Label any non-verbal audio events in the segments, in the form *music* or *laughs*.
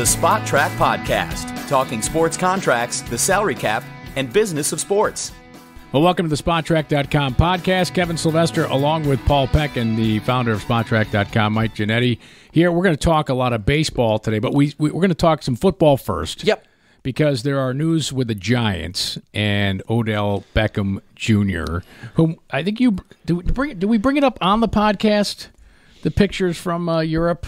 the Spot Track Podcast, talking sports contracts, the salary cap, and business of sports. Well, welcome to the SpotTrack.com podcast. Kevin Sylvester, along with Paul Peck and the founder of SpotTrack.com, Mike Genetti. Here, we're going to talk a lot of baseball today, but we, we, are going to talk some football first. Yep. Because there are news with the Giants and Odell Beckham Jr., whom I think you do. Bring, do we bring it up on the podcast? The pictures from uh, Europe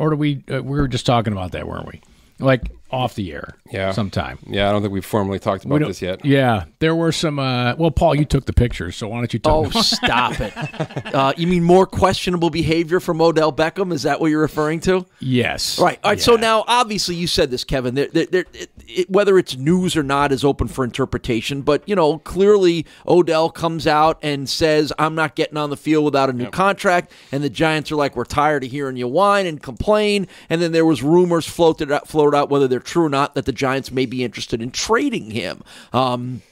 or do we? Uh, we were just talking about that, weren't we? Like off the air yeah. sometime. Yeah, I don't think we've formally talked about this yet. Yeah, there were some. Uh, well, Paul, you took the pictures, so why don't you tell Oh, *laughs* stop it. Uh, you mean more questionable behavior from Odell Beckham? Is that what you're referring to? Yes. Right. All right. Yeah. So now, obviously, you said this, Kevin. There, there, there, it, it, whether it's news or not is open for interpretation, but, you know, clearly Odell comes out and says, I'm not getting on the field without a new yep. contract. And the Giants are like, we're tired of hearing you whine and complain. And then there was rumors floated out, floated out whether they're true or not that the Giants may be interested in trading him. Um,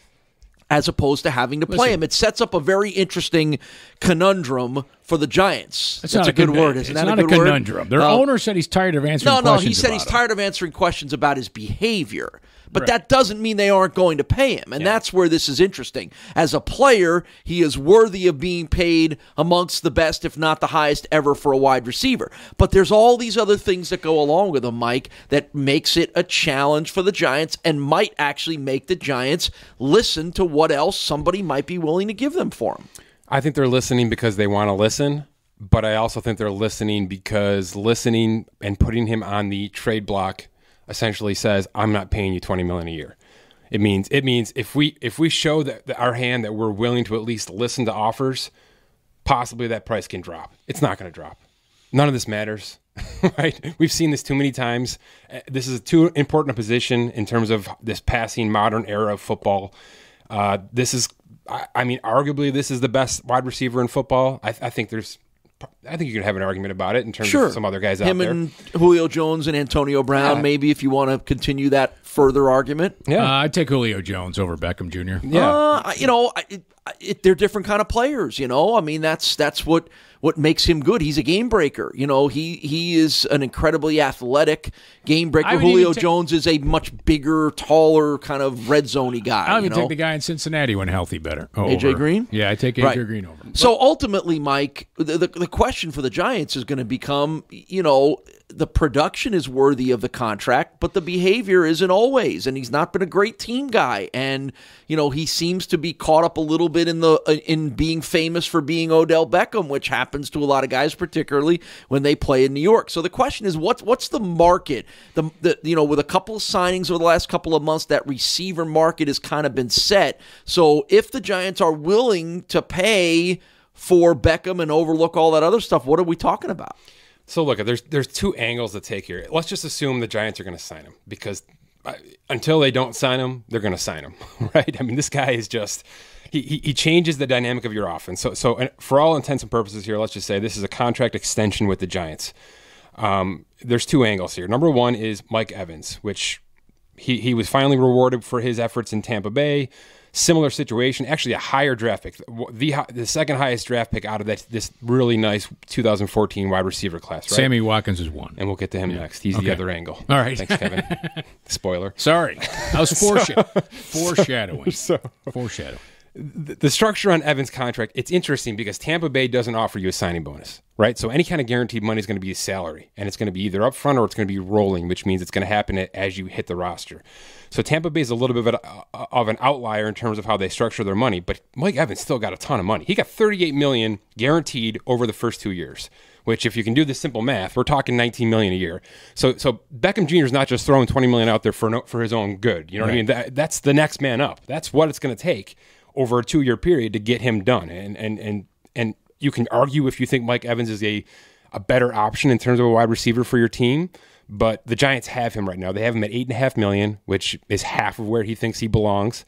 as opposed to having to play Listen, him, it sets up a very interesting conundrum for the Giants. That's, That's a good, good word, isn't it's that not a, good a conundrum? Word? Their uh, owner said he's tired of answering. No, no, he said he's him. tired of answering questions about his behavior. But right. that doesn't mean they aren't going to pay him. And yeah. that's where this is interesting. As a player, he is worthy of being paid amongst the best, if not the highest ever for a wide receiver. But there's all these other things that go along with him, Mike, that makes it a challenge for the Giants and might actually make the Giants listen to what else somebody might be willing to give them for him. I think they're listening because they want to listen but I also think they're listening because listening and putting him on the trade block essentially says, "I'm not paying you 20 million a year." It means it means if we if we show that, that our hand that we're willing to at least listen to offers, possibly that price can drop. It's not going to drop. None of this matters, *laughs* right? We've seen this too many times. Uh, this is too important a position in terms of this passing modern era of football. Uh, this is, I, I, mean, arguably this is the best wide receiver in football. I, I think there's I think you can have an argument about it in terms sure. of some other guys Him out there. Him and Julio Jones and Antonio Brown, yeah. maybe if you want to continue that further argument. Yeah, uh, I'd take Julio Jones over Beckham Jr. Yeah, uh, you know, it, it, they're different kind of players. You know, I mean, that's that's what what makes him good. He's a game breaker. You know, he he is an incredibly athletic game breaker. Julio Jones is a much bigger, taller, kind of red zoney guy. I would you know? take the guy in Cincinnati when healthy better. Oh, over. AJ Green. Yeah, I take AJ right. Green over. so ultimately, Mike, the, the the question for the Giants is going to become, you know, the production is worthy of the contract, but the behavior isn't always. And he's not been a great team guy. And you know he seems to be caught up a little bit in the uh, in being famous for being Odell Beckham, which happens to a lot of guys, particularly when they play in New York. So the question is, what's what's the market? The, the you know with a couple of signings over the last couple of months, that receiver market has kind of been set. So if the Giants are willing to pay for Beckham and overlook all that other stuff, what are we talking about? So look, there's there's two angles to take here. Let's just assume the Giants are going to sign him because uh, until they don't sign him, they're going to sign him, *laughs* right? I mean, this guy is just he, he, he changes the dynamic of your offense. So so for all intents and purposes here, let's just say this is a contract extension with the Giants. Um, there's two angles here. Number one is Mike Evans, which he he was finally rewarded for his efforts in Tampa Bay similar situation, actually a higher draft pick, the the second highest draft pick out of that, this really nice 2014 wide receiver class. Right? Sammy Watkins is one, and we'll get to him yeah. next. He's okay. the other angle. All right, thanks, Kevin. *laughs* Spoiler. Sorry, I was *laughs* foreshadowing. so, foreshadowing. *laughs* So. Foreshadowing the structure on Evans' contract, it's interesting because Tampa Bay doesn't offer you a signing bonus, right? So any kind of guaranteed money is going to be a salary, and it's going to be either upfront or it's going to be rolling, which means it's going to happen as you hit the roster. So Tampa Bay is a little bit of an outlier in terms of how they structure their money, but Mike Evans still got a ton of money. He got 38 million guaranteed over the first two years, which if you can do the simple math, we're talking 19 million a year. So so Beckham Jr. is not just throwing 20 million out there for no, for his own good. You know what I mean? That, that's the next man up. That's what it's going to take over a two year period to get him done. And and and and you can argue if you think Mike Evans is a a better option in terms of a wide receiver for your team, but the Giants have him right now. They have him at eight and a half million, which is half of where he thinks he belongs.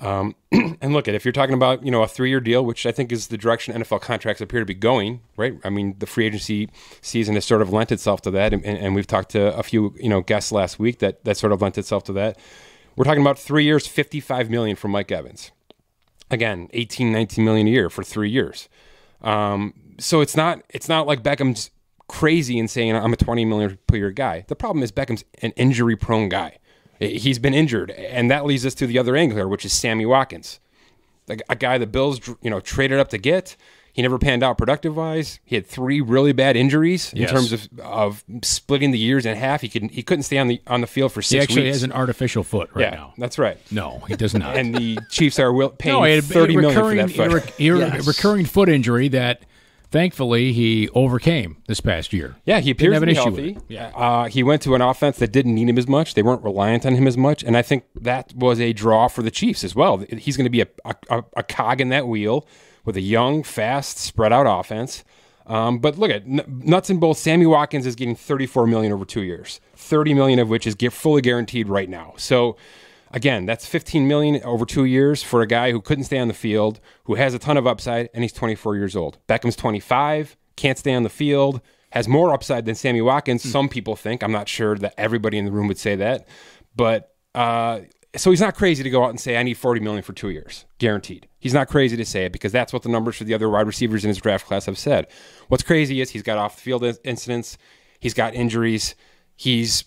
Um, *clears throat* and look at if you're talking about you know a three year deal, which I think is the direction NFL contracts appear to be going. Right? I mean, the free agency season has sort of lent itself to that, and, and we've talked to a few you know guests last week that that sort of lent itself to that. We're talking about three years, fifty five million for Mike Evans again 18 19 million a year for three years um, so it's not it's not like beckham's crazy in saying i'm a 20 million per year guy the problem is beckham's an injury prone guy he's been injured and that leads us to the other angle here which is sammy watkins a guy the bills you know traded up to get he never panned out productive wise. He had three really bad injuries in yes. terms of, of splitting the years in half. He couldn't he couldn't stay on the on the field for six. He actually weeks. has an artificial foot right yeah, now. That's right. No, he does not. *laughs* and the Chiefs are will, paying no, it, thirty it, million for that foot. *laughs* yes. recurring foot injury that thankfully he overcame this past year. Yeah, he appears to be healthy. Yeah. Uh, he went to an offense that didn't need him as much. They weren't reliant on him as much, and I think that was a draw for the Chiefs as well. He's going to be a, a, a, cog in that wheel with a young, fast, spread out offense. Um, but look at nuts and bolts. Sammy Watkins is getting 34 million over two years, 30 million of which is get fully guaranteed right now. So Again, that's 15 million over two years for a guy who couldn't stay on the field, who has a ton of upside, and he's 24 years old. Beckham's 25, can't stay on the field, has more upside than Sammy Watkins. Mm. Some people think. I'm not sure that everybody in the room would say that, but uh, so he's not crazy to go out and say I need 40 million for two years, guaranteed. He's not crazy to say it because that's what the numbers for the other wide receivers in his draft class have said. What's crazy is he's got off the field incidents, he's got injuries, he's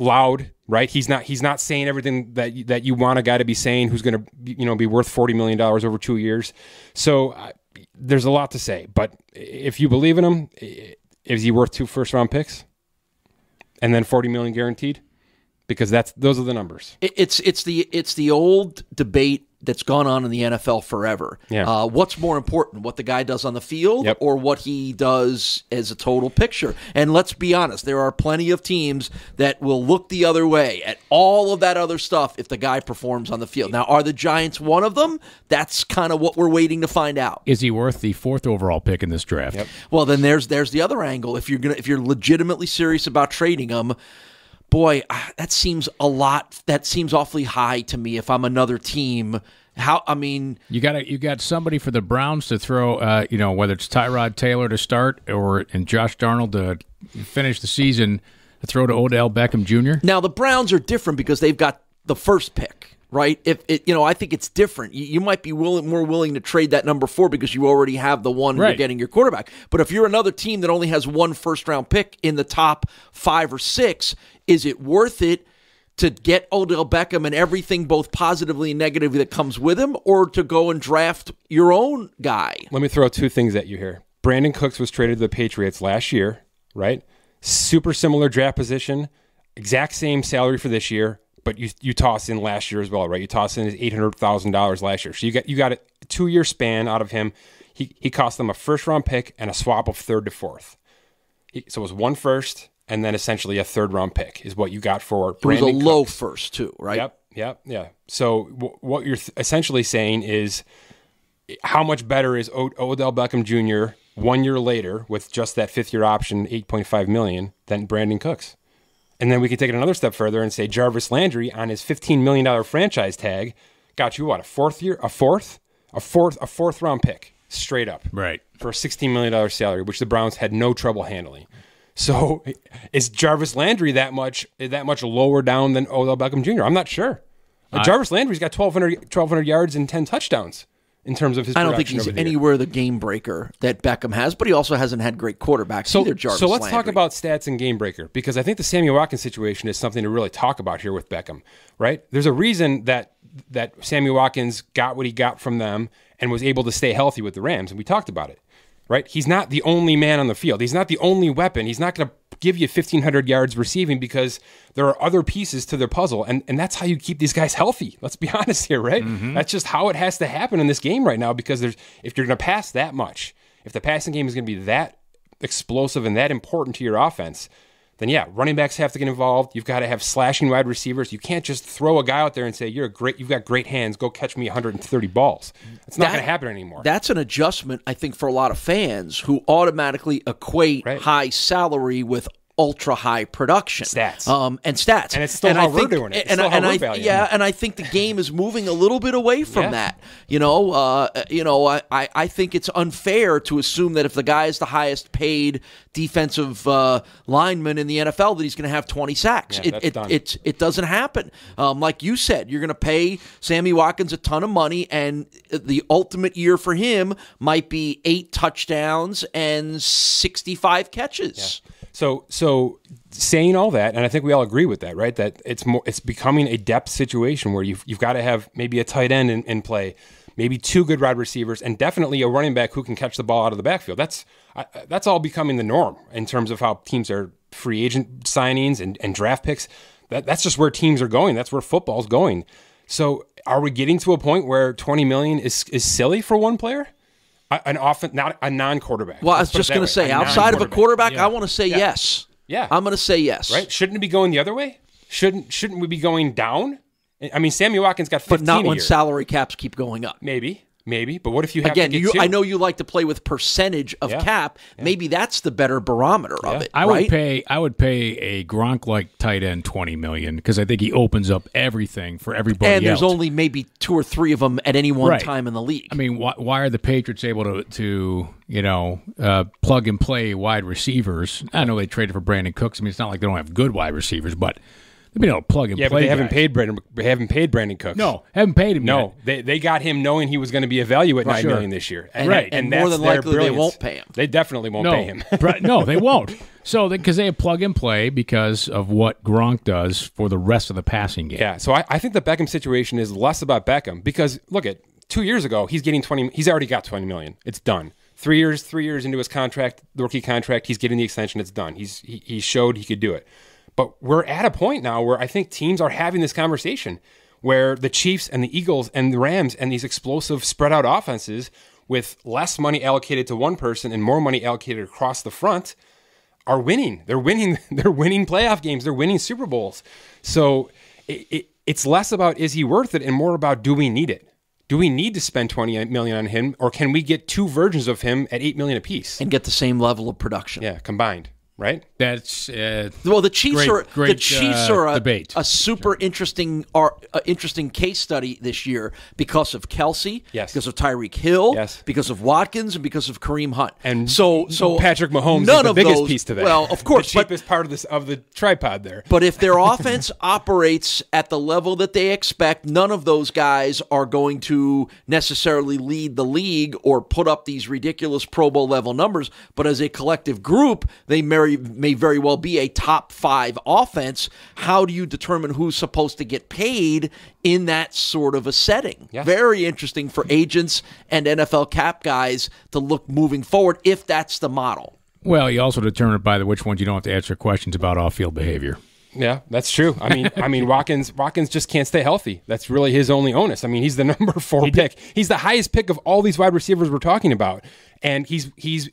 loud right? He's not he's not saying everything that that you want a guy to be saying who's going to you know be worth forty million dollars over two years. So uh, there's a lot to say, but if you believe in him, is he worth two first round picks and then forty million guaranteed? Because that's those are the numbers. It's it's the it's the old debate that's gone on in the NFL forever. Yeah. Uh, what's more important, what the guy does on the field yep. or what he does as a total picture? And let's be honest, there are plenty of teams that will look the other way at all of that other stuff if the guy performs on the field. Now, are the Giants one of them? That's kind of what we're waiting to find out. Is he worth the fourth overall pick in this draft? Yep. Well, then there's there's the other angle. If you're gonna if you're legitimately serious about trading him boy, that seems a lot. That seems awfully high to me. If I'm another team, how? I mean, you got you got somebody for the Browns to throw. Uh, you know, whether it's Tyrod Taylor to start or and Josh Darnold to finish the season, to throw to Odell Beckham Jr. Now the Browns are different because they've got the first pick. Right, if it, you know, I think it's different. You, you might be willing, more willing to trade that number four because you already have the one right. you're getting your quarterback. But if you're another team that only has one first round pick in the top five or six, is it worth it to get Odell Beckham and everything, both positively and negatively, that comes with him, or to go and draft your own guy? Let me throw two things at you here. Brandon Cooks was traded to the Patriots last year, right? Super similar draft position, exact same salary for this year, but you you toss in last year as well, right? You toss in his eight hundred thousand dollars last year, so you got you got a two year span out of him. He he cost them a first round pick and a swap of third to fourth. He, so it was one first and then essentially a third round pick is what you got for it Brandon. It was a low first too, right? Yep, yep, yeah. So w- what you're th- essentially saying is, how much better is o- Odell Beckham Jr. one year later with just that fifth year option, eight point five million, than Brandon Cooks? And then we can take it another step further and say Jarvis Landry on his fifteen million dollar franchise tag got you what a fourth year, a fourth, a fourth, a fourth round pick straight up, right, for a sixteen million dollar salary, which the Browns had no trouble handling. So is Jarvis Landry that much that much lower down than Odell Beckham Jr.? I'm not sure. Jarvis Landry's got 1,200, 1,200 yards and 10 touchdowns in terms of his. I don't think he's the anywhere year. the game breaker that Beckham has, but he also hasn't had great quarterbacks so, either. Jarvis. So let's Landry. talk about stats and game breaker because I think the Sammy Watkins situation is something to really talk about here with Beckham. Right? There's a reason that that Sammy Watkins got what he got from them and was able to stay healthy with the Rams, and we talked about it right? He's not the only man on the field. He's not the only weapon. He's not going to give you 1,500 yards receiving because there are other pieces to their puzzle. And, and that's how you keep these guys healthy. *laughs* Let's be honest here, right? Mm-hmm. That's just how it has to happen in this game right now because there's if you're going to pass that much, if the passing game is going to be that explosive and that important to your offense – then yeah, running backs have to get involved. You've got to have slashing wide receivers. You can't just throw a guy out there and say you're great. You've got great hands. Go catch me 130 balls. It's not that, going to happen anymore. That's an adjustment, I think, for a lot of fans who automatically equate right. high salary with ultra high production stats um, and stats. And it's still and how I we're think, doing it. It's and, and I, yeah, and I think the game is moving a little bit away from yeah. that. You know, uh, you know, I, I think it's unfair to assume that if the guy is the highest paid defensive uh, lineman in the NFL, that he's going to have 20 sacks. Yeah, it, it, it, it doesn't happen. Um, like you said, you're going to pay Sammy Watkins a ton of money, and the ultimate year for him might be eight touchdowns and 65 catches. Yeah. So so saying all that, and I think we all agree with that, right? That it's more it's becoming a depth situation where you've you've got to have maybe a tight end in, in play, maybe two good wide receivers, and definitely a running back who can catch the ball out of the backfield. That's I, that's all becoming the norm in terms of how teams are free agent signings and, and draft picks. That that's just where teams are going. That's where football's going. So are we getting to a point where 20 million is is silly for one player? an offense, not a non-quarterback. Well, Let's I was just going to say, a outside of a quarterback, yeah. I want to say yeah. yes. Yeah, I'm going to say yes. Right? Shouldn't it be going the other way? Shouldn't shouldn't we be going down? I mean, Sammy Watkins got 15 but not when year. salary caps keep going up. Maybe Maybe, but what if you again? You, I know you like to play with percentage of yeah. cap. Yeah. Maybe that's the better barometer yeah. of it. I right? would pay. I would pay a Gronk like tight end twenty million because I think he opens up everything for everybody. And else. there's only maybe two or three of them at any one right. time in the league. I mean, why, why are the Patriots able to to you know uh, plug and play wide receivers? I know they traded for Brandon Cooks. I mean, it's not like they don't have good wide receivers, but They've been able to plug and yeah, play. but they haven't guys. paid Brandon. They haven't paid Brandon Cooks. No, haven't paid him. No, yet. they they got him knowing he was going to be a value at nine sure. million this year. And, right, and, and more than likely brilliance. they won't pay him. They definitely won't no, pay him. *laughs* no, they *laughs* won't. So because they, they plug and play because of what Gronk does for the rest of the passing game. Yeah, so I, I think the Beckham situation is less about Beckham because look at two years ago he's getting twenty. He's already got twenty million. It's done three years three years into his contract the rookie contract he's getting the extension it's done he's he, he, showed he could do it but we're at a point now where I think teams are having this conversation where the Chiefs and the Eagles and the Rams and these explosive spread out offenses with less money allocated to one person and more money allocated across the front are winning. They're winning. *laughs* They're winning playoff games. They're winning Super Bowls. So it, it, it's less about is he worth it and more about do we need it? Do we need to spend 20 million on him or can we get two versions of him at 8 million apiece and get the same level of production? Yeah, combined, right? That's uh, well, the Chiefs great, are great, the Chiefs uh, are a, a super sure. interesting are uh, interesting case study this year because of Kelsey, yes. because of Tyreek Hill, yes. because of Watkins, and because of Kareem Hunt. And so, so Patrick Mahomes none is the of biggest those, piece to that. Well, of course, the cheapest but, part of this of the tripod there. But if their *laughs* offense operates at the level that they expect, none of those guys are going to necessarily lead the league or put up these ridiculous Pro Bowl level numbers. But as a collective group, they may, may may very well be a top five offense. How do you determine who's supposed to get paid in that sort of a setting? Yeah. Very interesting for agents and NFL cap guys to look moving forward if that's the model. Well, you also determine it by the which ones you don't have to answer questions about off-field behavior. Yeah, that's true. I mean, I mean, Watkins, Watkins just can't stay healthy. That's really his only onus. I mean, he's the *laughs* number four he pick. He's the highest pick of all these wide receivers we're talking about, and he's he's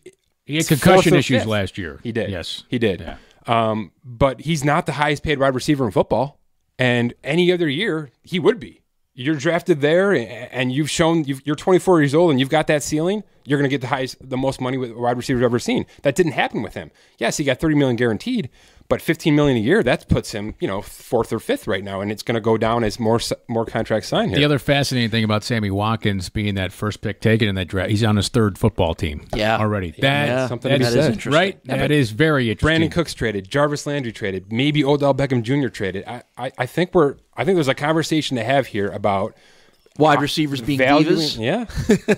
he had concussion issues fifth. last year. He did. Yes, he did. Yeah. Um, but he's not the highest paid wide receiver in football. And any other year, he would be. You're drafted there, and you've shown you are 24 years old, and you've got that ceiling. You're going to get the highest, the most money with wide receivers ever seen. That didn't happen with him. Yes, he got 30 million guaranteed, but 15 million a year, that puts him, you know, fourth or fifth right now, and it's going to go down as more more contracts sign here. The other fascinating thing about Sammy Watkins being that first pick taken in that draft, he's on his third football team. Yeah, already. That's yeah. something that, that is interesting. right. That very interesting. Brandon Cooks traded, Jarvis Landry traded, maybe Odell Beckham Jr. traded. I, I, I think we're I think there's a conversation to have here about wide receivers being devalued. divas.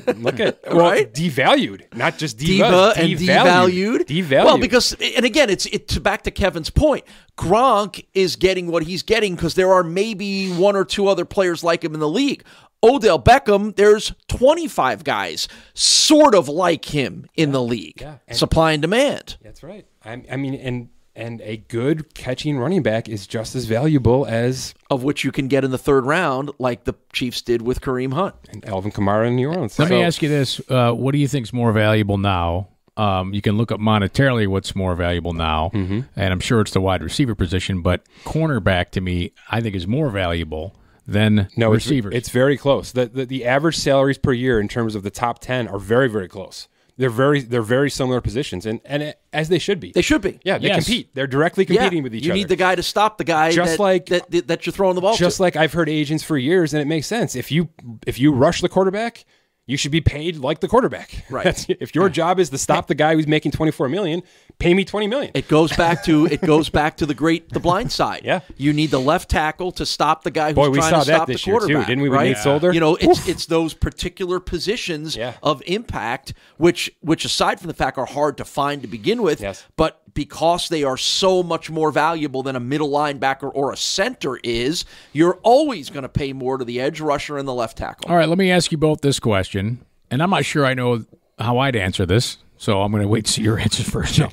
Yeah, *laughs* look at well, right? devalued, not just diva devalued, and devalued. Devalued. Well, because and again, it's it's back to Kevin's point. Gronk is getting what he's getting because there are maybe one or two other players like him in the league. Odell Beckham, there's 25 guys sort of like him in yeah, the league. Yeah. Supply and demand. That's right. I, I mean, and and a good catching running back is just as valuable as of which you can get in the third round, like the Chiefs did with Kareem Hunt and Alvin Kamara in New Orleans. Let so, me ask you this: uh, What do you think is more valuable now? Um, you can look up monetarily what's more valuable now, mm-hmm. and I'm sure it's the wide receiver position. But cornerback, to me, I think is more valuable than no receivers. It's, it's very close. The, the the average salaries per year in terms of the top ten are very very close. They're very they're very similar positions, and and it, as they should be. They should be. Yeah, they yes. compete. They're directly competing yeah. with each other. You need the guy to stop the guy. Just that, like that, that, you're throwing the ball. Just to. like I've heard agents for years, and it makes sense. If you if you rush the quarterback, you should be paid like the quarterback. *laughs* Right. That's, if your job is to stop the guy who's making 24 million, pay me 20 million. It goes back to it goes back to the great the blind side. Yeah. You need the left tackle to stop the guy who's Boy, trying to stop the quarterback. Too, didn't we? Right? Yeah. You know, it's Oof. it's those particular positions yeah. of impact which which aside from the fact are hard to find to begin with, yes. but because they are so much more valuable than a middle linebacker or a center is, you're always going to pay more to the edge rusher and the left tackle. All right, let me ask you both this question, and I'm not sure I know how I'd answer this, so I'm going to wait to see your *laughs* answer first. No.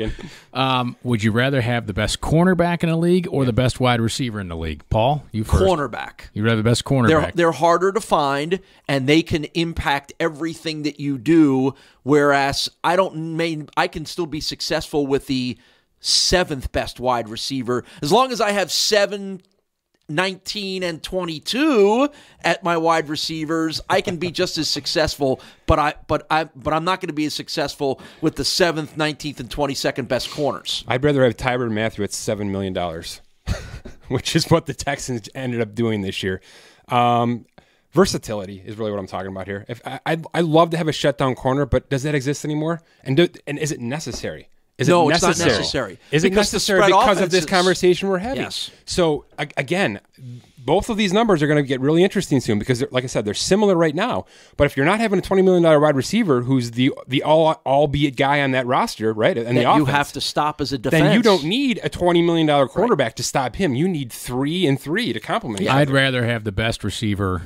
Um, would you rather have the best cornerback in the league or yeah. the best wide receiver in the league? Paul, you first. Cornerback. You'd rather the best cornerback. They're, they're harder to find, and they can impact everything that you do. Whereas I don't, mean I can still be successful with the seventh best wide receiver. As long as I have seven 19 and 22 at my wide receivers i can be just as successful but i but i but i'm not going to be as successful with the 7th 19th and 22nd best corners i'd rather have tyron matthew at 7 million dollars *laughs* which is what the texans ended up doing this year um, versatility is really what i'm talking about here if i i, I love to have a shutdown corner but does that exist anymore and do, and is it necessary is no, it necessary? it's not necessary. Is it because necessary because offenses. of this conversation we're having? Yes. So again, both of these numbers are going to get really interesting soon because, like I said, they're similar right now. But if you're not having a twenty million dollar wide receiver who's the the all albeit guy on that roster, right? And the offense, you have to stop as a defense. Then you don't need a twenty million dollar quarterback right. to stop him. You need three and three to complement. Yeah. I'd rather have the best receiver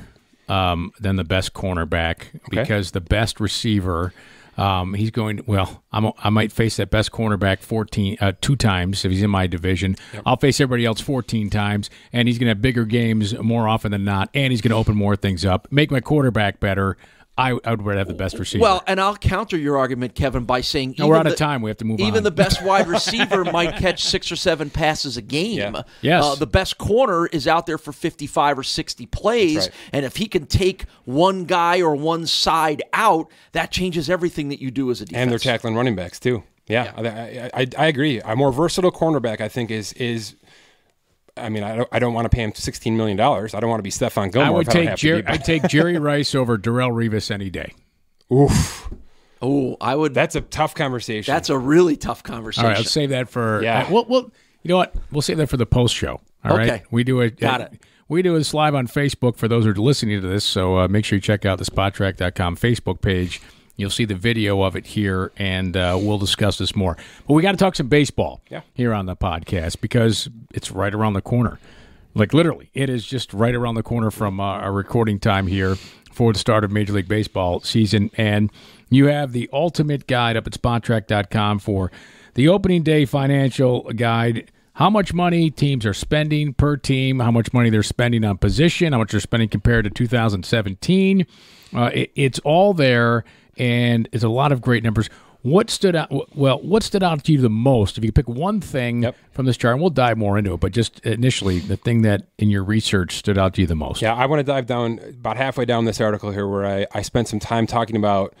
um, than the best cornerback okay. because the best receiver um, he's going well. I'm, i might face that best cornerback 14 uh, two times if he's in my division. Yep. I'll face everybody else 14 times, and he's going to have bigger games more often than not, and he's going to open more things up, make my quarterback better. I, I would have the best receiver. Well, and I'll counter your argument, Kevin, by saying no, we're out the, of time. We have to move. Even on. the best wide *laughs* receiver might catch six or seven passes a game. Yeah. Yes, uh, the best corner is out there for fifty-five or sixty plays, right. and if he can take one guy or one side out, that changes everything that you do as a defense. And they're tackling running backs too. Yeah, yeah. I, I, I, agree. A more versatile cornerback, I think, is is I mean, I don't, I don't want to pay him $16 million. I don't want to be Stefan Gilmore. I would take, I I'd take Jerry Rice over Darrell Revis any day. Oof. Oh, I would. That's a tough conversation. That's a really tough conversation. All right, save that for. Uh, yeah. Uh, we'll, we'll, you know what? We'll save that for the post show. All okay. right? We do it. Got uh, it. We do this live on Facebook for those who are listening to this. So uh, make sure you check out the spottrack.com Facebook page. You'll see the video of it here, and uh, we'll discuss this more. But we got to talk some baseball yeah. here on the podcast because it's right around the corner. Like literally, it is just right around the corner from uh, our recording time here for the start of Major League Baseball season. And you have the ultimate guide up at spottrack.com for the opening day financial guide. How much money teams are spending per team, how much money they're spending on position, how much they're spending compared to 2017. Uh, it, it's all there and it's a lot of great numbers. What stood out? Well, what stood out to you the most? If you could pick one thing yep. from this chart, and we'll dive more into it, but just initially, the thing that in your research stood out to you the most. Yeah, I want to dive down about halfway down this article here, where I, I spent some time talking about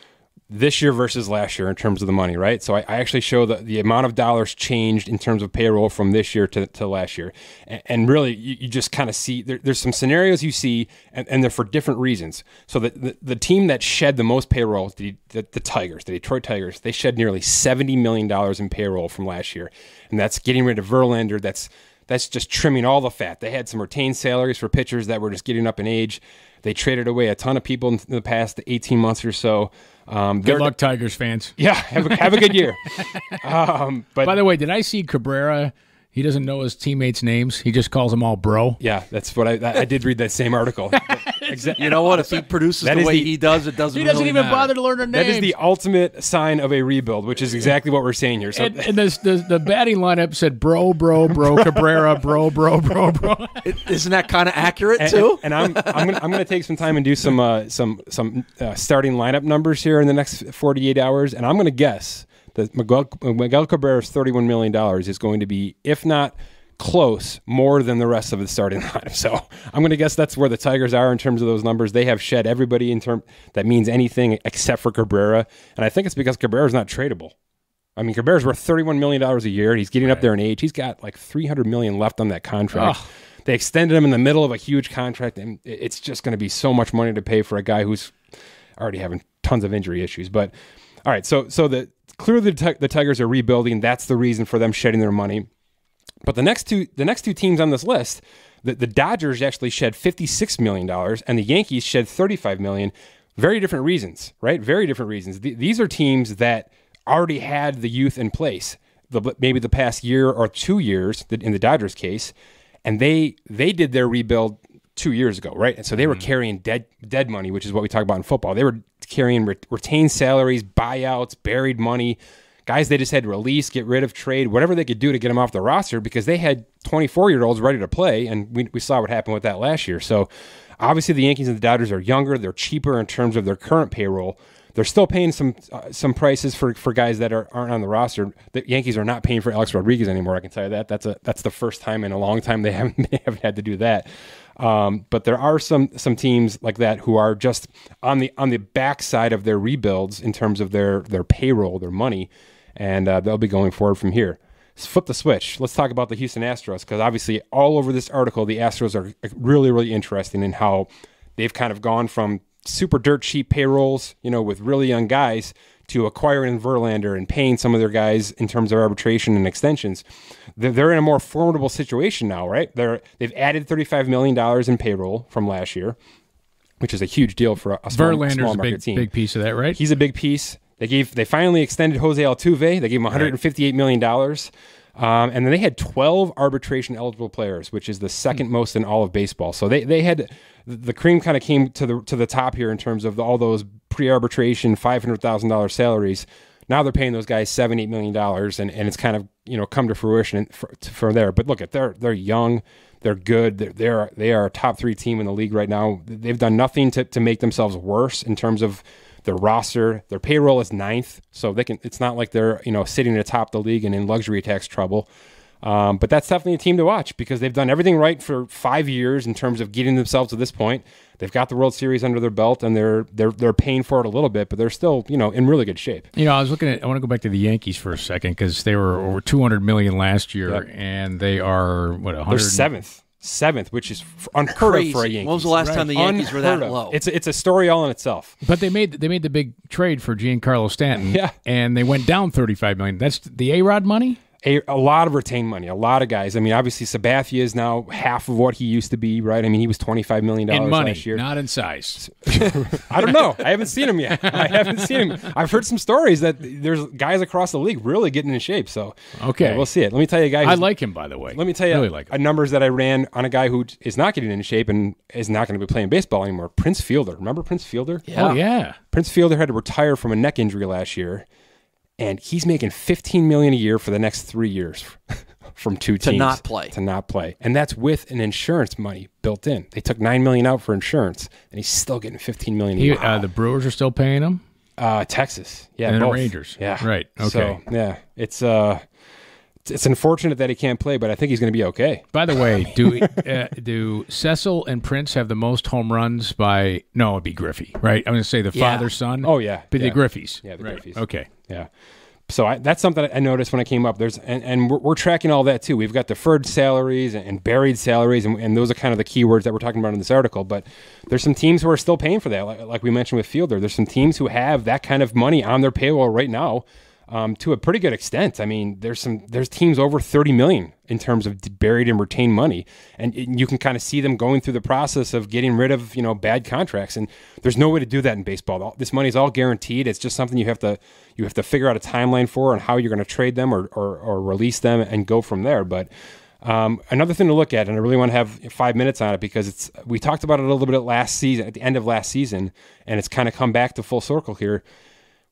this year versus last year in terms of the money, right? So I, I, actually show the, the amount of dollars changed in terms of payroll from this year to, to last year. And, and really, you, you just kind of see there, there's some scenarios you see, and, and they're for different reasons. So the, the, the team that shed the most payroll, the, the, the Tigers, the Detroit Tigers, they shed nearly $70 million in payroll from last year. And that's getting rid of Verlander. That's that's just trimming all the fat. They had some retained salaries for pitchers that were just getting up in age. They traded away a ton of people in the past 18 months or so. Um, good luck, Tigers fans. *laughs* Yeah, have a, have a good year. *laughs* um, but by the way, did I see Cabrera? He doesn't know his teammates' names. He just calls them all bro. Yeah, that's what I I, I did read that same article. *laughs* Exactly. You know what? If he produces that the way the, he does, it doesn't. He doesn't really even matter. bother to learn their names. That is the ultimate sign of a rebuild, which is exactly what we're saying here. So and, and this, the batting lineup said, "Bro, bro, bro, *laughs* Cabrera, bro, bro, bro, bro." Isn't that kind of accurate too? And, and I'm I'm gonna, I'm gonna take some time and do some uh, some some uh, starting lineup numbers here in the next 48 hours, and I'm gonna guess that Miguel, Miguel Cabrera's 31 million dollars is going to be, if not close more than the rest of the starting *laughs* line, So I'm going to guess that's where the Tigers are in terms of those numbers. They have shed everybody in term that means anything except for Cabrera, and I think it's because Cabrera's not tradable. I mean, Cabrera's worth 31 million dollars a year. He's getting right. up there in age. He's got like 300 million left on that contract. They extended him in the middle of a huge contract, and it's just going to be so much money to pay for a guy who's already having tons of injury issues. But all right, so so the clearly the, the Tigers are rebuilding. That's the reason for them shedding their money. But the next two the next two teams on this list, the, the Dodgers actually shed $56 million and the Yankees shed $35 million. Very different reasons, right? Very different reasons. Th- these are teams that already had the youth in place, the, maybe the past year or two years in the Dodgers case, and they they did their rebuild two years ago, right? And so they were mm-hmm. carrying dead dead money, which is what we talk about in football. They were carrying re- retained salaries, buyouts, buried money guys they just had to release, get rid of, trade, whatever they could do to get them off the roster because they had 24 year olds ready to play. And we, we saw what happened with that last year. So obviously, the Yankees and the Dodgers are younger, they're cheaper in terms of their current payroll. They're still paying some uh, some prices for, for guys that are, aren't on the roster. The Yankees are not paying for Alex Rodriguez anymore. I can tell you that. That's a that's the first time in a long time they *laughs* haven't they haven't had to do that. Um, but there are some some teams like that who are just on the on the backside of their rebuilds in terms of their their payroll, their money, and uh, they'll be going forward from here. Let's flip the switch. Let's talk about the Houston Astros because obviously, all over this article, the Astros are really, really interesting in how they've kind of gone from super dirt cheap payrolls, you know, with really young guys to acquiring Verlander and paying some of their guys in terms of arbitration and extensions. They're in a more formidable situation now, right? They're they've added $35 million in payroll from last year which is a huge deal for a small, Verlander's small market a big, team. big piece of that, right? He's a big piece. They gave they finally extended Jose Altuve. They gave him 158 million dollars. Um, and then they had 12 arbitration eligible players, which is the second hmm. most in all of baseball. So they, they had the cream kind of came to the to the top here in terms of the, all those pre arbitration five hundred thousand dollars salaries. Now they're paying those guys seven eight million dollars, and, and it's kind of you know come to fruition for, for there. But look at they're they're young, they're good, they're, they're they are a top three team in the league right now. They've done nothing to to make themselves worse in terms of their roster, their payroll is ninth, so they can. It's not like they're you know sitting atop the league and in luxury tax trouble. Um, but that's definitely a team to watch because they've done everything right for five years in terms of getting themselves to this point. They've got the World Series under their belt, and they're they're they're paying for it a little bit, but they're still you know in really good shape. You know, I was looking at. I want to go back to the Yankees for a second because they were over two hundred million last year, yep. and they are what 100? they're seventh seventh, which is unheard Crazy. of for a Yankees. When was the last right. time the Yankees unheard were that of. low? It's a, it's a story all in itself. But they made they made the big trade for Giancarlo Stanton, *laughs* yeah. and they went down thirty five million. That's the A Rod money a, a, lot of retained money, a lot of guys. I mean, obviously Sabathia is now half of what he used to be, right? I mean, he was twenty five million dollars money, last year, not in size. *laughs* I don't know. I haven't seen him yet. *laughs* I haven't seen him. I've heard some stories that there's guys across the league really getting in shape. So okay, yeah, we'll see it. Let me tell you, guys. I like him, by the way. Let me tell you, really like numbers that I ran on a guy who is not getting in shape and is not going to be playing baseball anymore. Prince Fielder, remember Prince Fielder? Yeah. Oh, yeah. Prince Fielder had to retire from a neck injury last year and he's making 15 million a year for the next three years *laughs* from two teams to not play to not play and that's with an insurance money built in they took 9 million out for insurance and he's still getting 15 million he, uh, the brewers are still paying him uh, texas yeah and both. the rangers yeah right okay so, yeah it's uh it's unfortunate that he can't play, but I think he's going to be okay. By the way, do *laughs* uh, do Cecil and Prince have the most home runs by? No, it'd be Griffey, right? I'm going to say the yeah. father son. Oh yeah, be yeah. the Griffies. Yeah, the right. Griffies. Okay, yeah. So I, that's something I noticed when I came up. There's and, and we're, we're, tracking all that too. We've got deferred salaries and buried salaries, and, and, those are kind of the keywords that we're talking about in this article. But there's some teams who are still paying for that, like, like we mentioned with Fielder. There's some teams who have that kind of money on their payroll right now, um, to a pretty good extent. I mean, there's some there's teams over 30 million in terms of buried and retained money. And you can kind of see them going through the process of getting rid of, you know, bad contracts. And there's no way to do that in baseball. This money is all guaranteed. It's just something you have to you have to figure out a timeline for and how you're going to trade them or, or, or release them and go from there. But um, another thing to look at, and I really want to have five minutes on it because it's we talked about it a little bit last season, at the end of last season, and it's kind of come back to full circle here.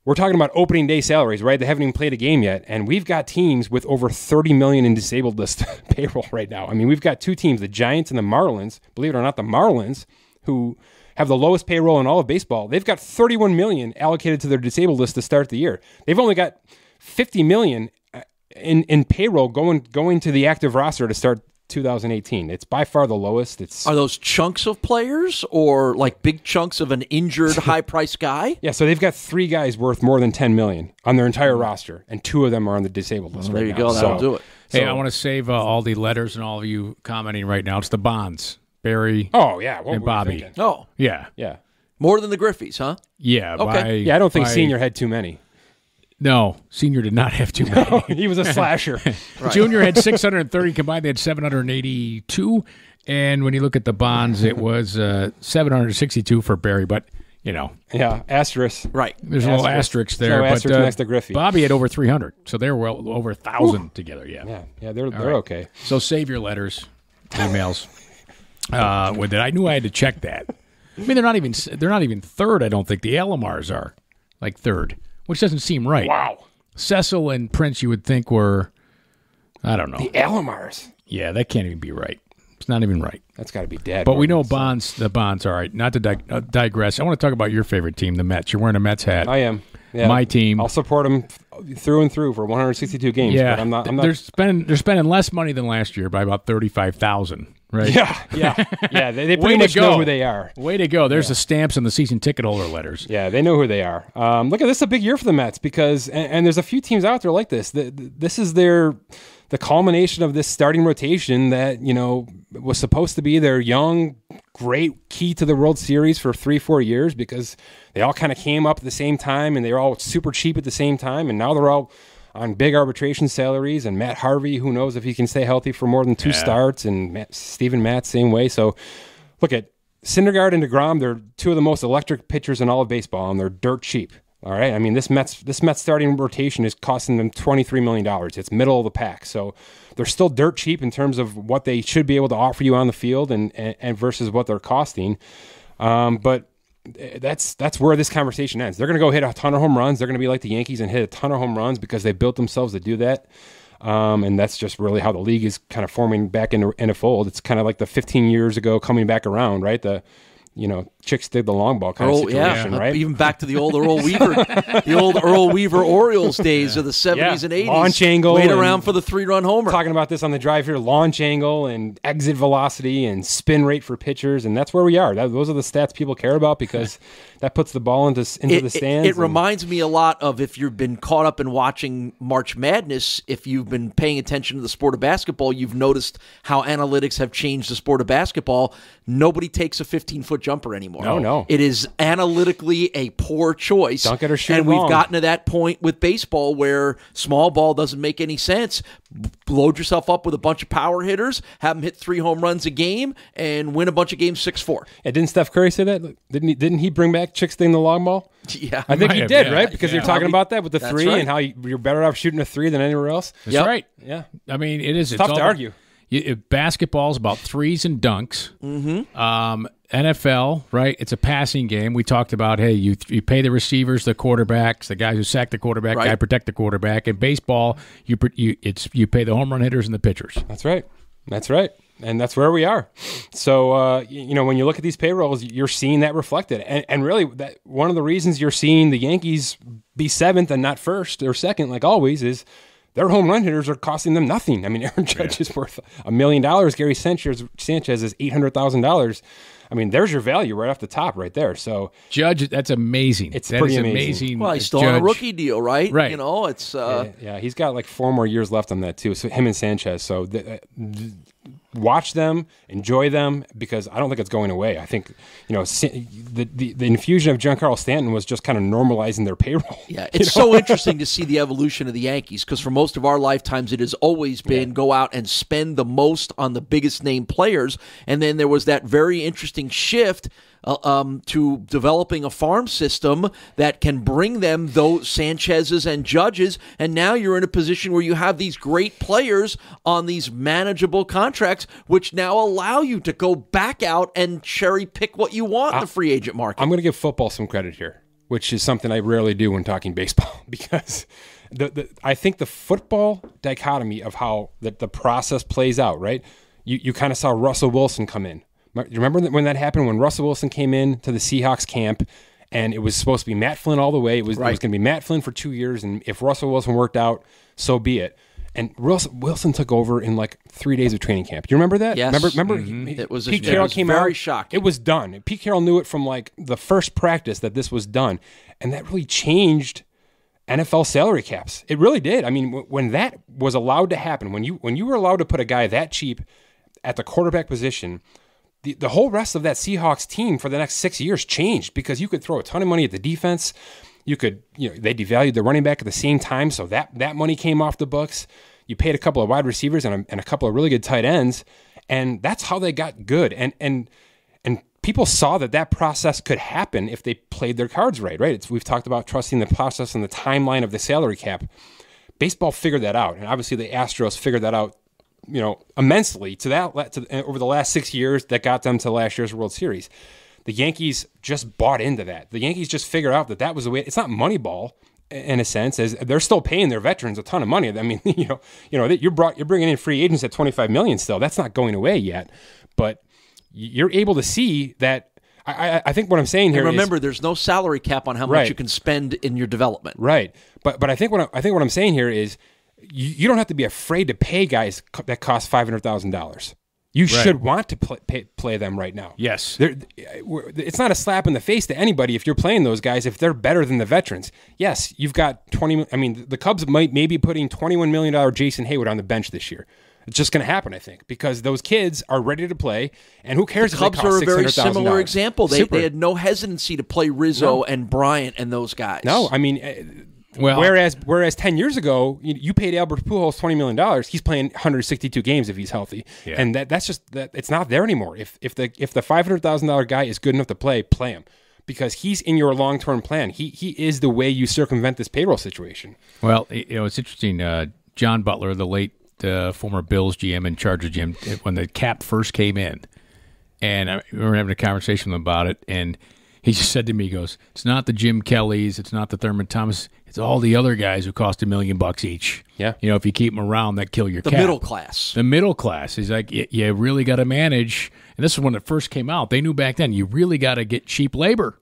We're talking about opening day salaries, right? They haven't even played a game yet, and we've got teams with over 30 million in disabled list *laughs* payroll right now. I mean, we've got two teams, the Giants and the Marlins. Believe it or not, the Marlins, who have the lowest payroll in all of baseball, they've got 31 million allocated to their disabled list to start the year. They've only got 50 million uh, in in payroll going going to the active roster to start 2018. It's by far the lowest. It's are those chunks of players or like big chunks of an injured *laughs* high price guy? Yeah, so they've got three guys worth more than 10 million on their entire hmm. roster, and two of them are on the disabled list. Well, right there you now. go. That'll so, do it. Hey, so, I want to save uh, all the letters and all of you commenting right now. It's the Bonds, Barry. Oh yeah, what and Bobby. Oh yeah, yeah. More than the Griffies, huh? Yeah. Okay. By, yeah, I don't think by, senior had too many. No, senior did not have too many. No, he was a *laughs* slasher. right. Junior had 630 combined. They had 782, and when you look at the bonds, it was uh, 762 for Barry. But you know, yeah, asterisk. Right. There's asterisk. a little asterisk there. no asterisk but, uh, next to Griffey. Bobby had over 300, so they were well over thousand together. Yeah. Yeah. Yeah. They're All they're right. okay. So save your letters, emails. *laughs* uh, with it, I knew I had to check that. I mean, they're not even they're not even third. I don't think the Alomars are like third which doesn't seem right. Wow. Cecil and Prince, you would think were, I don't know, the Alomars. Yeah, that can't even be right. It's not even right. That's got to be dead. But we know Bonds. The Bonds. All right. Not to dig- uh, digress. I want to talk about your favorite team, the Mets. You're wearing a Mets hat. I am. Yeah. My team. I'll support them through and through for 162 games. Yeah. I'm not, I'm not. They're spending. They're spending less money than last year by about thirty-five thousand right? Yeah, *laughs* yeah, yeah. They, they pretty much know who they are. Way to go! There's yeah. the stamps and the season ticket holder letters. Yeah, they know who they are. Um, look at this, is a big year for the Mets because, and, and, there's a few teams out there like this. The, the, this is their the culmination of this starting rotation that you know was supposed to be their young, great key to the World Series for three, four years because they all kind of came up at the same time and they were all super cheap at the same time, and now they're all on big arbitration salaries, and Matt Harvey, who knows if he can stay healthy for more than two yeah. starts, and Matt, Stephen Matt, same way. So, look at Syndergaard and Degrom. They're two of the most electric pitchers in all of baseball, and they're dirt cheap. All right, I mean this Mets this Mets starting rotation is costing them twenty three million dollars. It's middle of the pack, so they're still dirt cheap in terms of what they should be able to offer you on the field and and, and versus what they're costing. Um, but that's that's where this conversation ends. They're going to go hit a ton of home runs. They're going to be like the Yankees and hit a ton of home runs because they built themselves to do that. Um, and that's just really how the league is kind of forming back in, in a fold. It's kind of like the 15 years ago coming back around, right? The you know, chicks did the long ball kind Earl, of situation, yeah. right? Even back to the old Earl *laughs* Weaver, the old Earl Weaver Orioles days yeah. of the seventies yeah. and eighties. Launch angle, wait around for the three-run homer. Talking about this on the drive here, launch angle and exit velocity and spin rate for pitchers, and that's where we are. That, those are the stats people care about because *laughs* that puts the ball into into it, the stands. It, it and, reminds me a lot of if you've been caught up in watching March Madness, if you've been paying attention to the sport of basketball, you've noticed how analytics have changed the sport of basketball. Nobody takes a fifteen-foot jumper anymore. No, no. It is analytically a poor choice. Dunk it or shoot And we've gotten to that point with baseball where small ball doesn't make any sense. Load yourself up with a bunch of power hitters, have them hit three home runs a game, and win a bunch of games six four. And didn't Steph Curry say that? Didn't he, didn't he bring back chicks thing the long ball? Yeah, I think he did, yeah, right? Because yeah. you're talking about that with the That's three right. and how you're better off shooting a three than anywhere else. That's yep. right. Yeah, I mean it is it's it's tough to argue. Basketball basketball's about threes and dunks. Mm -hmm. um, NFL, right? It's a passing game. We talked about hey, you you pay the receivers, the quarterbacks, the guys who sack the quarterback, right. guy protect the quarterback. In baseball, you you it's you pay the home run hitters and the pitchers. That's right. That's right. And that's where we are. So uh, you know when you look at these payrolls, you're seeing that reflected. And, and really, that one of the reasons you're seeing the Yankees be seventh and not first or second, like always, is their home run hitters are costing them nothing. I mean, *laughs* Aaron Judge yeah. is worth a million dollars. Gary Sanchez, Sanchez is eight hundred thousand dollars. I mean, there's your value right off the top, right there. So Judge, that's amazing. It's that pretty amazing. amazing. Well, he's still Judge. on a rookie deal, right? Right. You know, it's uh... yeah, yeah, He's got like four more years left on that too. So him and Sanchez. So. Uh, watch them, enjoy them, because I don't think it's going away. I think, you know, the, the, the infusion of Giancarlo Stanton was just kind of normalizing their payroll. *laughs* Yeah, it's you know? so interesting to see the evolution of the Yankees because for most of our lifetimes, it has always been yeah. go out and spend the most on the biggest name players. And then there was that very interesting shift uh, um, to developing a farm system that can bring them those Sanchez's and Judges, and now you're in a position where you have these great players on these manageable contracts, which now allow you to go back out and cherry pick what you want I, in the free agent market. I'm going to give football some credit here, which is something I rarely do when talking baseball *laughs* because. The, the, I think the football dichotomy of how the, the process plays out, right? You, you kind of saw Russell Wilson come in you remember when that happened when Russell Wilson came in to the Seahawks camp and it was supposed to be Matt Flynn all the way? It was, right. was going to be Matt Flynn for two years. And if Russell Wilson worked out, so be it. And Wilson, Wilson took over in like three days of training camp. You remember that? Yes. Remember, remember mm-hmm. he, it was Pete Carroll was came very out. Shocking. It was done. Pete Carroll knew it from like the first practice that this was done, and that really changed NFL salary caps. It really did. I mean, w- when that was allowed to happen, when you when you were allowed to put a guy that cheap at the quarterback position the, the whole rest of that Seahawks team for the next six years changed because you could throw a ton of money at the defense. You could, you know, they devalued the running back at the same time, so that that money came off the books. You paid a couple of wide receivers and a, and a couple of really good tight ends, and that's how they got good. And and and people saw that that process could happen if they played their cards right. Right? It's, we've talked about trusting the process and the timeline of the salary cap. Baseball figured that out, and obviously the Astros figured that out you know immensely to that to, over the last six years that got them to last year's World Series. The Yankees just bought into that. The Yankees just figured out that that was the way. It's not Moneyball in a sense, as they're still paying their veterans a ton of money. I mean, *laughs* you know, you know, you're brought, you're bringing in free agents at 25 million still. That's not going away yet, but you're able to see that. I, I think what I'm saying here. And remember, is, there's no salary cap on how much you can spend in your development. Right, but but I think what I, I think what I'm saying here is you, you don't have to be afraid to pay guys co- that cost five hundred thousand dollars. You right. should want to play, pay, play them right now. Yes, they're, it's not a slap in the face to anybody if you're playing those guys if they're better than the veterans. Yes, you've got twenty. I mean, the Cubs might maybe putting twenty one million dollar Jason Hayward on the bench this year. It's just going to happen, I think, because those kids are ready to play, and who cares? The Cubs are a very similar example. They, they had no hesitancy to play Rizzo no. and Bryant and those guys. No, I mean eh, well, whereas whereas ten years ago, you, you paid Albert Pujols twenty million dollars. He's playing 162 games if he's healthy, yeah. and that that's just that it's not there anymore. If if the if the five hundred thousand dollar guy is good enough to play, play him because he's in your long term plan. He he is the way you circumvent this payroll situation. Well, you know it's interesting. Uh, John Butler, the late uh, former Bills GM and Charger GM, when the cap first came in, and I remember having a conversation about it, and he just said to me, he goes, It's not the Jim Kellys, it's not the Thurman Thomas, it's all the other guys who cost a million bucks each. Yeah. You know, if you keep them around, that kill your The cap. middle class. The middle class. He's like, You really got to manage. And this is when it first came out. They knew back then, you really got to get cheap labor.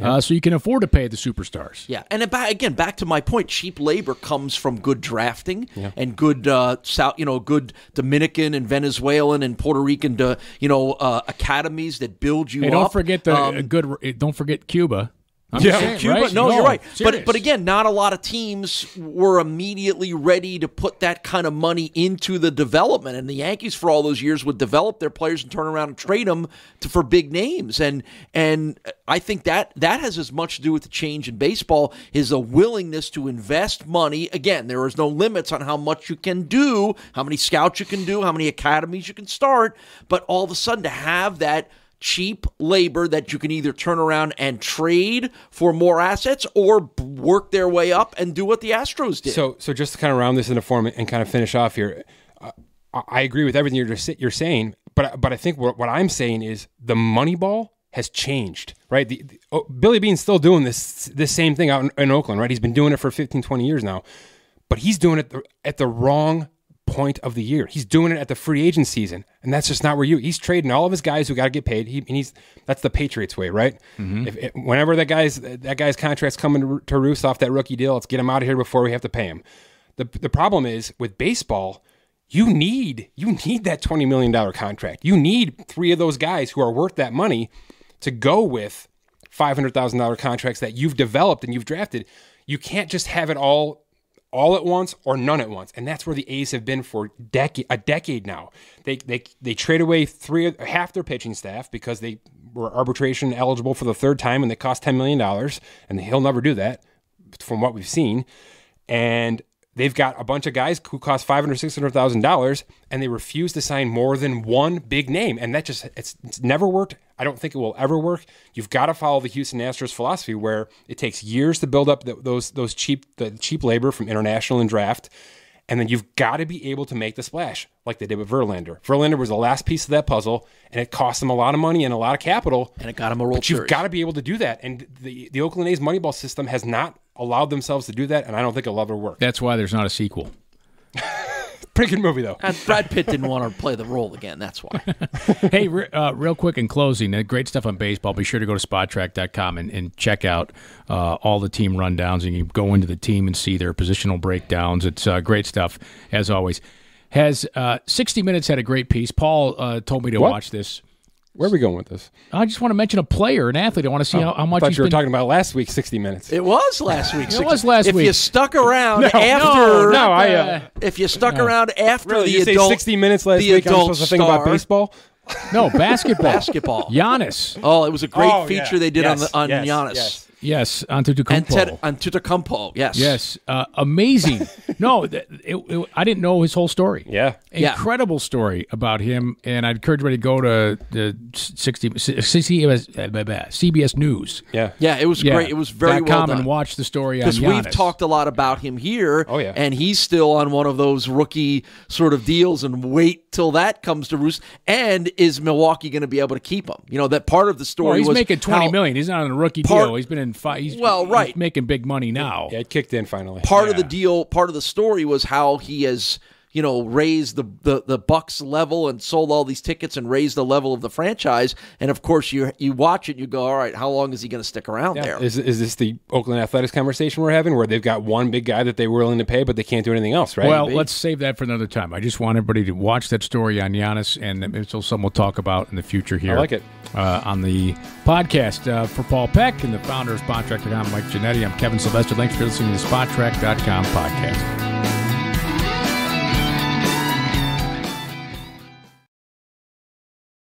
Yeah. Uh, so you can afford to pay the superstars. Yeah, and about, again, back to my point, cheap labor comes from good drafting yeah. and good uh, South, you know, good Dominican and Venezuelan and Puerto Rican, uh, you know, uh, academies that build you. up. don't forget the um, uh, good. Eh, don't forget Cuba. I'm yeah, saying, Cuba. Right? No, no, you're right. Serious. But but again, not a lot of teams were immediately ready to put that kind of money into the development. And the Yankees, for all those years, would develop their players and turn around and trade them to, for big names. And and I think that that has as much to do with the change in baseball is a willingness to invest money. Again, there is no limits on how much you can do, how many scouts you can do, how many academies you can start. But all of a sudden, to have that cheap labor that you can either turn around and trade for more assets or work their way up and do what the Astros did. So, so just to kind of round this into form and kind of finish off here, uh, I agree with everything you're just, you're saying, but but I think what, what I'm saying is the money ball has changed, right? The, the, oh, Billy Bean's still doing this this same thing out in, in Oakland, right? He's been doing it for 15, 20 years now, but he's doing it at the wrong point of the year. He's doing it at the free agent season, and that's just not where you. He's trading all of his guys who got to get paid. He, he's that's the Patriots way, right? Mm-hmm. If, if, whenever that guy's that guy's contract's coming to, to roost off that rookie deal, let's get him out of here before we have to pay him. The the problem is with baseball, you need you need that twenty million dollar contract. You need three of those guys who are worth that money to go with five hundred thousand dollar contracts that you've developed and you've drafted. You can't just have it all all at once or none at once. And that's where the A's have been for a decade now. They, they, they trade away three half their pitching staff because they were arbitration eligible for the third time and they cost $10 million. And he'll never do that from what we've seen. And they've got a bunch of guys who cost five hundred, six hundred thousand dollars, and they refuse to sign more than one big name, and that just it's, it's never worked I don't think it will ever work. You've got to follow the Houston Astros philosophy where it takes years to build up the, those those cheap the cheap labor from international and draft. And then you've got to be able to make the splash like they did with Verlander. Verlander was the last piece of that puzzle, and it cost them a lot of money and a lot of capital. And it got them a World but You've got to be able to do that. And the, the Oakland A's Moneyball system has not allowed themselves to do that, and I don't think it'll ever work. That's why there's not a sequel. Pretty good movie, though. Uh, Brad Pitt didn't want to play the role again. That's why. *laughs* hey, re uh, real quick in closing, uh, great stuff on baseball. Be sure to go to spottrack.com and, and check out uh, all the team rundowns, and you go into the team and see their positional breakdowns. It's uh, great stuff, as always. Has uh, 60 Minutes had a great piece? Paul told me to what? watch this. Where are we going with this? I just want to mention a player, an athlete. I want to see oh, how, how much. I thought you were been... talking about last week, sixty minutes. It was last week. it was last if week. If you stuck *laughs* around no, after, no, no I. Uh, if you stuck no. around after really, the you adult, say sixty minutes last week, I'm supposed to think about baseball. No, basketball. basketball. Giannis. Oh, it was a great oh, feature yeah. they did yes, on the on yes, Giannis. Yes. Yes, Antetokounmpo. Ante- Antetokounmpo. Yes. Yes. Uh, amazing. *laughs* no, it, it, I didn't know his whole story. Yeah. Incredible yeah. story about him, and I'd encourage everybody to go to the 60, CBS, uh, News. Yeah. Yeah. It was yeah. great. It was very well done. And watch the story because we've talked a lot about him here. Oh yeah. And he's still on one of those rookie sort of deals, and wait till that comes to roost. And is Milwaukee going to be able to keep him? You know that part of the story. Well, he's making twenty million. He's not on a rookie part, deal. He's been in He's, well, right, he's making big money now. Yeah, it kicked in finally. Part yeah. of the deal, part of the story was how he has you know, raise the, the, the Bucks level and sold all these tickets and raised the level of the franchise. And of course, you you watch it, you go, all right, how long is he going to stick around yeah. there? Is, is this the Oakland Athletics conversation we're having, where they've got one big guy that they're willing to pay, but they can't do anything else, right? Well, Maybe. let's save that for another time. I just want everybody to watch that story on Giannis, and it's something we'll talk about in the future here. I like it uh, on the podcast uh, for Paul Peck and the founder of SpotTrack.com, Mike Genetti. I'm Kevin Sylvester. Thanks for listening to the SpotTrack.com podcast.